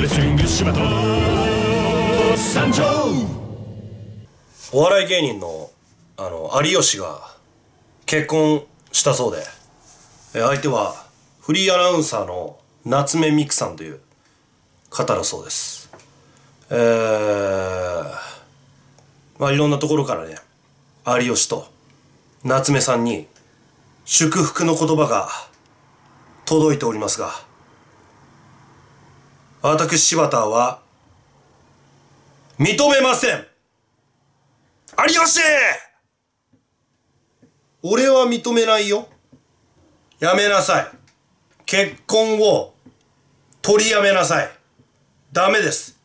레슬링ング마토산お笑い芸人のあの有吉が結婚したそうで相手はフリーアナウンサーの夏目美久さんという方だそうです。えー、まあいろんなところからね有吉と夏目さんに祝福の言葉が届いておりますが。私柴田は認めません有吉俺は認めないよやめなさい結婚を取りやめなさいダメです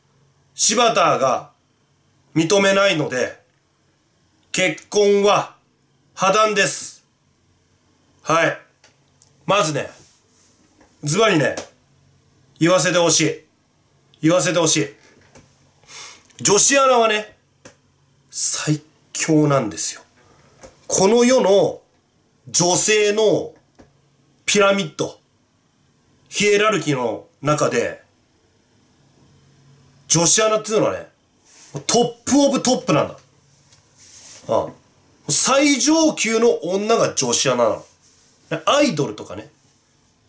柴田が認めないので結婚は破談ですはいまずねズバリね言わせてほしい言わせてほしい。女子アナはね、最強なんですよ。この世の女性のピラミッド、ヒエラルキーの中で、女子アナっていうのはね、トップオブトップなんだ。ああ最上級の女が女子アナなの。アイドルとかね、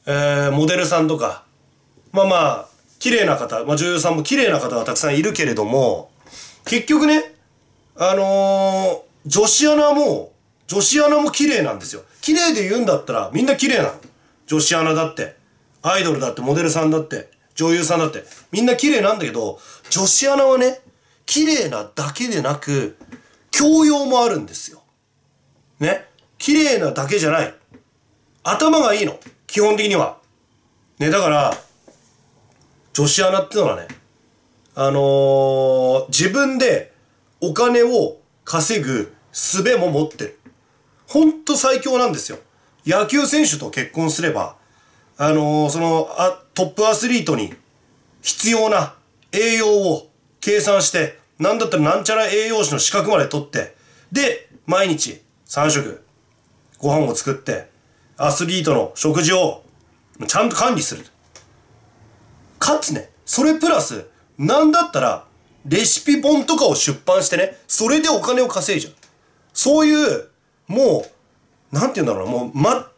えー、モデルさんとか、まあまあ、綺麗な方、まあ、女優さんも綺麗な方がたくさんいるけれども、結局ね、あのー、女子アナも、女子アナも綺麗なんですよ。綺麗で言うんだったらみんな綺麗なの。女子アナだって、アイドルだって、モデルさんだって、女優さんだって、みんな綺麗なんだけど、女子アナはね、綺麗なだけでなく、教養もあるんですよ。ね。綺麗なだけじゃない。頭がいいの。基本的には。ね、だから、女子アナってのはね、あのー、自分でお金を稼ぐ術も持ってる。ほんと最強なんですよ。野球選手と結婚すれば、あのー、そのあ、トップアスリートに必要な栄養を計算して、なんだったらなんちゃら栄養士の資格まで取って、で、毎日3食ご飯を作って、アスリートの食事をちゃんと管理する。かつね。それプラス、なんだったら、レシピ本とかを出版してね、それでお金を稼いじゃう。そういう、もう、なんて言うんだろうな、もう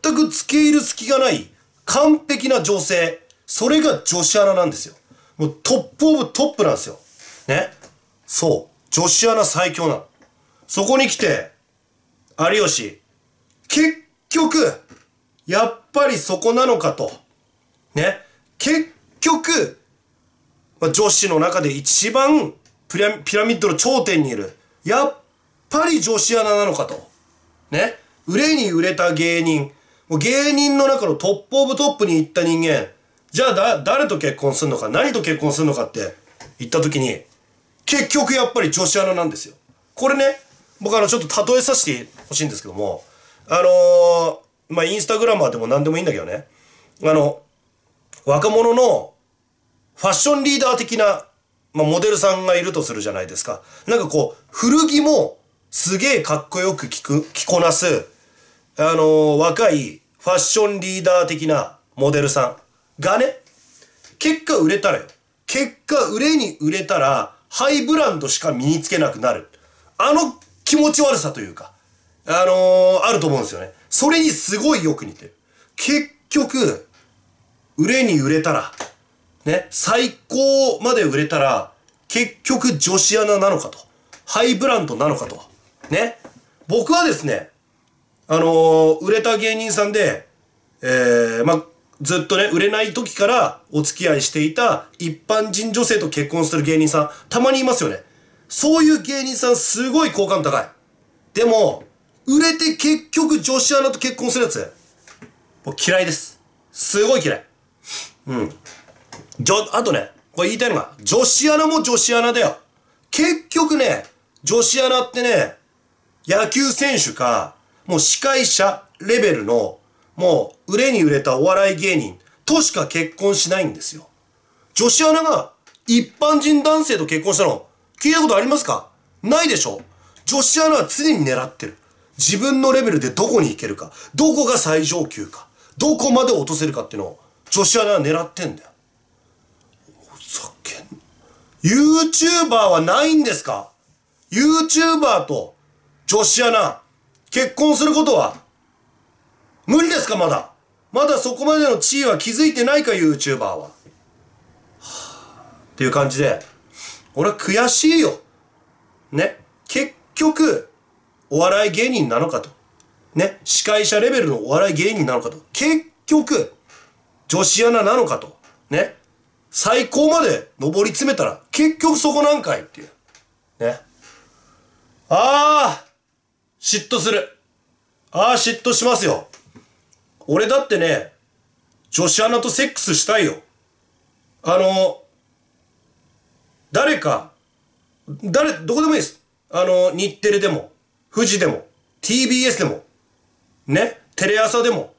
全く付け入る隙がない完璧な女性。それが女子アナなんですよ。もうトップオブトップなんですよ。ね。そう。女子アナ最強なの。そこに来て、有吉、結局、やっぱりそこなのかと。ね。結局、まあ、女子の中で一番ピラピラミッドの頂点にいる。やっぱり女子アナなのかと。ね。売れに売れた芸人。もう芸人の中のトップオブトップに行った人間。じゃあだ、誰と結婚するのか、何と結婚するのかって言った時に、結局やっぱり女子アナなんですよ。これね、僕あの、ちょっと例えさせてほしいんですけども、あのー、まあ、インスタグラマーでも何でもいいんだけどね、あの、若者のファッションリーダー的な、まあ、モデルさんがいるとするじゃないですか。なんかこう、古着もすげえかっこよく着く、着こなす、あのー、若いファッションリーダー的なモデルさんがね、結果売れたらよ。結果売れに売れたら、ハイブランドしか身につけなくなる。あの気持ち悪さというか、あのー、あると思うんですよね。それにすごいよく似てる。結局、売れに売れたら、ね、最高まで売れたら、結局女子アナなのかと。ハイブランドなのかと。ね。僕はですね、あのー、売れた芸人さんで、えー、まずっとね、売れない時からお付き合いしていた一般人女性と結婚する芸人さん、たまにいますよね。そういう芸人さんすごい好感高い。でも、売れて結局女子アナと結婚するやつ、もう嫌いです。すごい嫌い。うん。じょ、あとね、これ言いたいのが、女子アナも女子アナだよ。結局ね、女子アナってね、野球選手か、もう司会者レベルの、もう売れに売れたお笑い芸人としか結婚しないんですよ。女子アナが一般人男性と結婚したの、聞いたことありますかないでしょ女子アナは常に狙ってる。自分のレベルでどこに行けるか、どこが最上級か、どこまで落とせるかっていうのを女子アナは狙ってんだよ。さっき YouTuber はないんですか ?YouTuber と女子アナ、結婚することは無理ですかまだ。まだそこまでの地位は気づいてないか YouTuber は。はっていう感じで、俺は悔しいよ。ね。結局、お笑い芸人なのかと。ね。司会者レベルのお笑い芸人なのかと。結局、女子アナなのかと。ね。最高まで上り詰めたら、結局そこなんかいっていう。ね。ああ嫉妬する。ああ嫉妬しますよ。俺だってね、女子アナとセックスしたいよ。あの、誰か、誰、どこでもいいです。あの、日テレでも、富士でも、TBS でも、ね、テレ朝でも、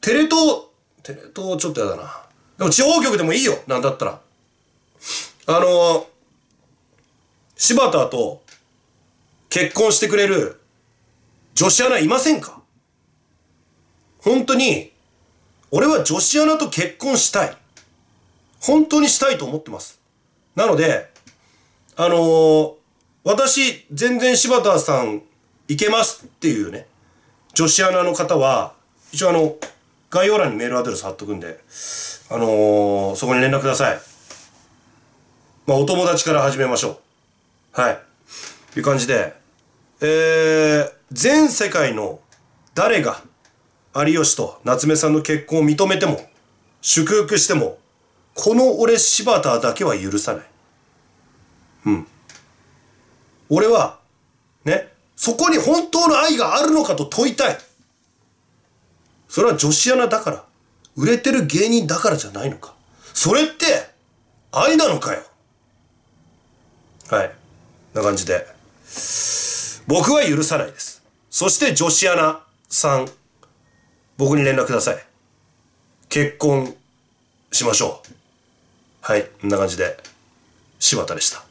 テレ東、テレ東ちょっとやだな。でも地方局でもいいよ、なんだったら。あのー、柴田と結婚してくれる女子アナいませんか本当に、俺は女子アナと結婚したい。本当にしたいと思ってます。なので、あのー、私、全然柴田さんいけますっていうね、女子アナの方は、一応あの、概要欄にメールアドレス貼っとくんで、あのー、そこに連絡ください。まあ、お友達から始めましょう。はい。いう感じで、えー、全世界の誰が有吉と夏目さんの結婚を認めても、祝福しても、この俺柴田だけは許さない。うん。俺は、ね、そこに本当の愛があるのかと問いたい。それは女子アナだから。売れてる芸人だからじゃないのか。それって、愛なのかよ。はい。な感じで。僕は許さないです。そして女子アナさん、僕に連絡ください。結婚しましょう。はい。こんな感じで、柴田でした。